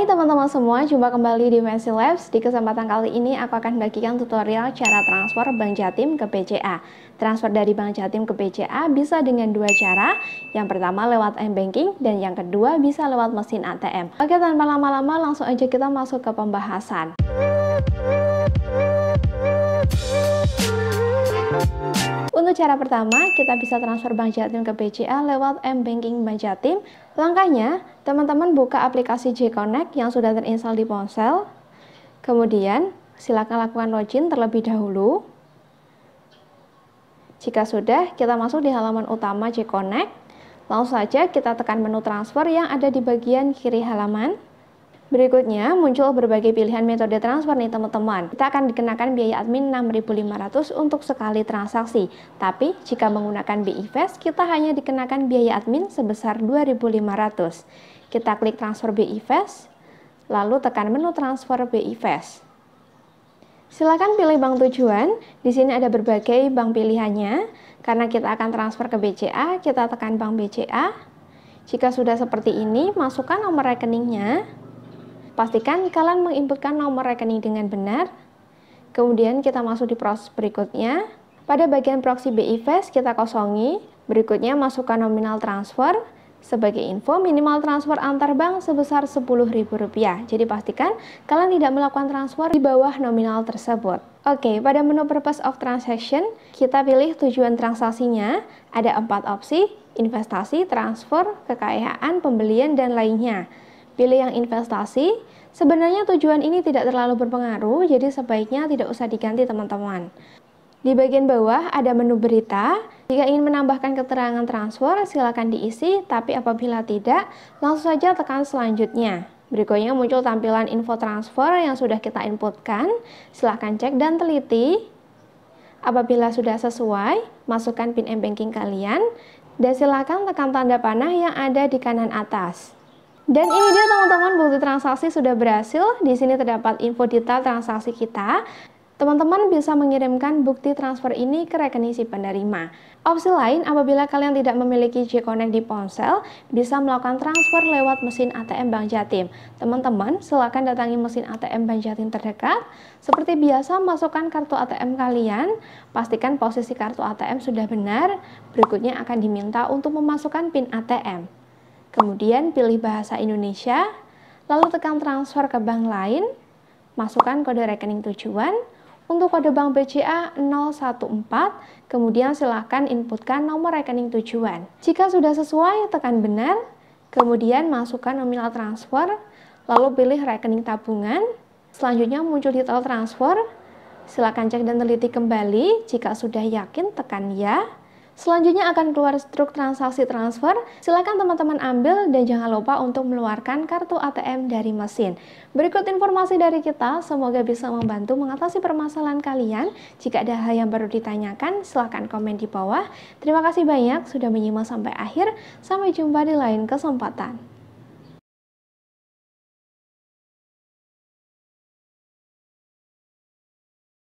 Hai teman-teman semua, jumpa kembali di Messi Labs. Di kesempatan kali ini aku akan bagikan tutorial cara transfer Bank Jatim ke BCA. Transfer dari Bank Jatim ke BCA bisa dengan dua cara. Yang pertama lewat M-Banking dan yang kedua bisa lewat mesin ATM. Oke, tanpa lama-lama langsung aja kita masuk ke pembahasan. Untuk cara pertama, kita bisa transfer Bank Jatim ke BCA lewat M-Banking Bank Jatim. Langkahnya, teman-teman buka aplikasi J-Connect yang sudah terinstall di ponsel. Kemudian, silakan lakukan login terlebih dahulu. Jika sudah, kita masuk di halaman utama J-Connect. Langsung saja kita tekan menu transfer yang ada di bagian kiri halaman. Berikutnya muncul berbagai pilihan metode transfer nih teman-teman. Kita akan dikenakan biaya admin 6.500 untuk sekali transaksi. Tapi jika menggunakan Fast, kita hanya dikenakan biaya admin sebesar 2.500. Kita klik transfer Fast, lalu tekan menu transfer Fast. Silakan pilih bank tujuan. Di sini ada berbagai bank pilihannya. Karena kita akan transfer ke BCA, kita tekan bank BCA. Jika sudah seperti ini, masukkan nomor rekeningnya. Pastikan kalian menginputkan nomor rekening dengan benar. Kemudian kita masuk di proses berikutnya. Pada bagian proxy BIFAS kita kosongi. Berikutnya masukkan nominal transfer. Sebagai info, minimal transfer antar bank sebesar Rp10.000. Jadi pastikan kalian tidak melakukan transfer di bawah nominal tersebut. Oke, pada menu Purpose of Transaction, kita pilih tujuan transaksinya. Ada empat opsi, investasi, transfer, kekayaan, pembelian, dan lainnya pilih yang investasi, sebenarnya tujuan ini tidak terlalu berpengaruh, jadi sebaiknya tidak usah diganti teman-teman. Di bagian bawah ada menu berita. Jika ingin menambahkan keterangan transfer, silakan diisi, tapi apabila tidak, langsung saja tekan selanjutnya. Berikutnya muncul tampilan info transfer yang sudah kita inputkan. Silakan cek dan teliti. Apabila sudah sesuai, masukkan PIN M-Banking kalian dan silakan tekan tanda panah yang ada di kanan atas. Dan ini dia teman-teman bukti transaksi sudah berhasil. Di sini terdapat info detail transaksi kita. Teman-teman bisa mengirimkan bukti transfer ini ke rekening si penerima. Opsi lain, apabila kalian tidak memiliki J-Connect di ponsel, bisa melakukan transfer lewat mesin ATM Bank Jatim. Teman-teman, silakan datangi mesin ATM Bank Jatim terdekat. Seperti biasa, masukkan kartu ATM kalian. Pastikan posisi kartu ATM sudah benar. Berikutnya akan diminta untuk memasukkan PIN ATM kemudian pilih bahasa Indonesia, lalu tekan transfer ke bank lain, masukkan kode rekening tujuan, untuk kode bank BCA 014, kemudian silakan inputkan nomor rekening tujuan. Jika sudah sesuai, tekan benar, kemudian masukkan nominal transfer, lalu pilih rekening tabungan. Selanjutnya muncul detail transfer, silakan cek dan teliti kembali. Jika sudah yakin, tekan ya. Selanjutnya akan keluar struk transaksi transfer. Silakan teman-teman ambil dan jangan lupa untuk meluarkan kartu ATM dari mesin. Berikut informasi dari kita, semoga bisa membantu mengatasi permasalahan kalian. Jika ada hal yang baru ditanyakan, silakan komen di bawah. Terima kasih banyak sudah menyimak sampai akhir. Sampai jumpa di lain kesempatan.